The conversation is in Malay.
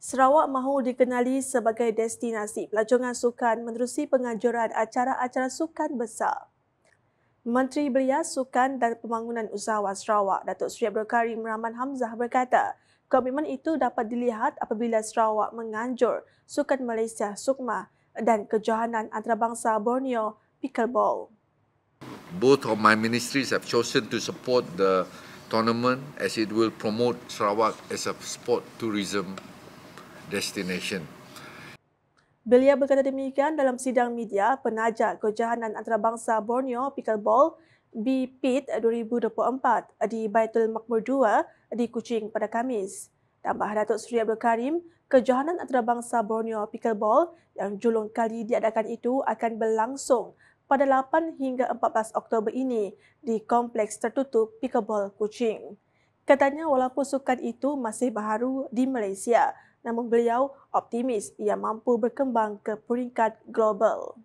Sarawak mahu dikenali sebagai destinasi pelancongan sukan menerusi penganjuran acara-acara sukan besar. Menteri Belia Sukan dan Pembangunan Usahawan Sarawak, Datuk Sri Abdul Karim Rahman Hamzah berkata, komitmen itu dapat dilihat apabila Sarawak menganjur Sukan Malaysia Sukma dan Kejohanan Antarabangsa Borneo Pickleball. Both of my ministries have chosen to support the tournament as it will promote Sarawak as a sport tourism destination. Beliau berkata demikian dalam sidang media penajat kejahanan antarabangsa Borneo Pickleball B. Pit 2024 di Baitul Makmur 2 di Kuching pada Kamis. Tambah Datuk Seri Abdul Karim, kejahanan antarabangsa Borneo Pickleball yang julung kali diadakan itu akan berlangsung pada 8 hingga 14 Oktober ini di Kompleks Tertutup Pickleball Kuching. Katanya walaupun sukan itu masih baru di Malaysia, namun beliau optimis ia mampu berkembang ke peringkat global.